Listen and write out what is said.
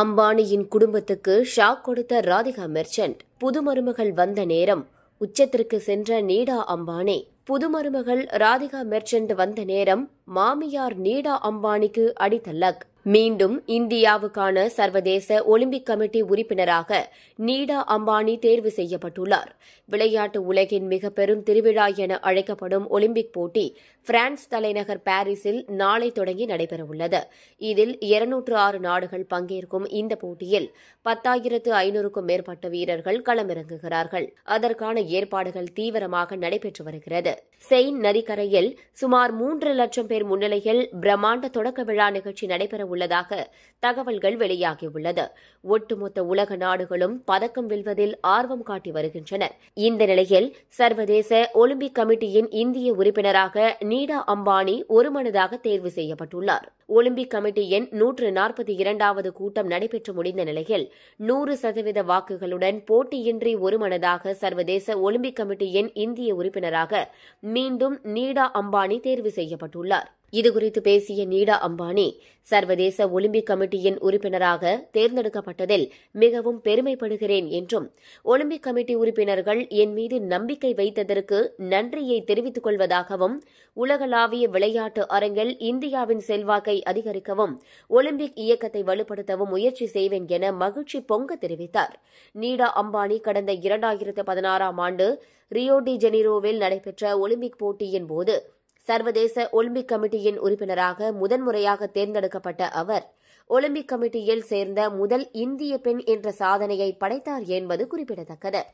அம்பானியின் குடும்பத்துக்கு ஷாக் கொடுத்த ராதிகா மெர்ச்சன்ட் புது மருமகள் வந்த நேரம் உச்சத்திற்கு சென்ற நீடா அம்பானி புது மருமகள் ராதிகா மெர்ச்சன்ட் வந்த நேரம் மாமியார் நீடா அம்பானிக்கு அடித்தல்லக் மீண்டும் இந்தியாவுக்கான சர்வதேச ஒலிம்பிக் கமிட்டி உறுப்பினராக நீடா அம்பானி தேர்வு செய்யப்பட்டுள்ளார் விளையாட்டு உலகின் மிக பெரும் திருவிழா என அழைக்கப்படும் ஒலிம்பிக் போட்டி பிரான்ஸ் தலைநகர் பாரிஸில் நாளை தொடங்கி நடைபெறவுள்ளது இதில் இருநூற்று ஆறு நாடுகள் பங்கேற்கும் இந்த போட்டியில் பத்தாயிரத்து ஐநூறுக்கும் மேற்பட்ட வீரர்கள் களமிறங்குகிறார்கள் அதற்கான ஏற்பாடுகள் தீவிரமாக நடைபெற்று வருகிறது செயின் நதிக்கரையில் சுமார் மூன்று லட்சம் பேர் முன்னிலையில் பிரம்மாண்ட தொடக்க விழா நிகழ்ச்சி நடைபெறவுள்ளது உள்ளதாக தகவல்கள் வெளியாகியுள்ளது ஒட்டுமொத்த உலக நாடுகளும் பதக்கம் வெல்வதில் ஆர்வம் காட்டி வருகின்றன இந்த நிலையில் சர்வதேச ஒலிம்பிக் கமிட்டியின் இந்திய உறுப்பினராக நீடா அம்பானி ஒருமனதாக தேர்வு செய்யப்பட்டுள்ளார் ஒலிம்பிக் கமிட்டியின் நூற்று நாற்பத்தி இரண்டாவது கூட்டம் நடைபெற்று முடிந்த நிலையில் நூறு சதவீத வாக்குகளுடன் போட்டியின்றி ஒருமனதாக சர்வதேச ஒலிம்பிக் கமிட்டியின் இந்திய உறுப்பினராக மீண்டும் நீடா அம்பானி தேர்வு செய்யப்பட்டுள்ளார் இதுகுறித்து பேசிய நீடா அம்பானி சர்வதேச ஒலிம்பிக் கமிட்டியின் உறுப்பினராக தேர்ந்தெடுக்கப்பட்டதில் மிகவும் பெருமைப்படுகிறேன் என்றும் ஒலிம்பிக் கமிட்டி உறுப்பினர்கள் என் மீது நம்பிக்கை வைத்ததற்கு நன்றியை தெரிவித்துக் கொள்வதாகவும் உலகளாவிய விளையாட்டு அரங்கில் இந்தியாவின் செல்வாக்கை அதிகரிக்கவும் ஒலிம்பிக் இயக்கத்தை வலுப்படுத்தவும் முயற்சி செய்வேன் என மகிழ்ச்சி பொங்க தெரிவித்தார் நீடா அம்பானி கடந்த இரண்டாயிரத்து பதினாறாம் ஆண்டு ரியோ டி ஜெனிரோவில் நடைபெற்ற ஒலிம்பிக் போட்டியின் போது சர்வதேச ஒலிம்பிக் கமிட்டியின் உறுப்பினராக முதன்முறையாக தேர்ந்தெடுக்கப்பட்ட அவர் ஒலிம்பிக் கமிட்டியில் சேர்ந்த முதல் இந்திய பெண் என்ற சாதனையை படைத்தார் என்பது குறிப்பிடத்தக்கது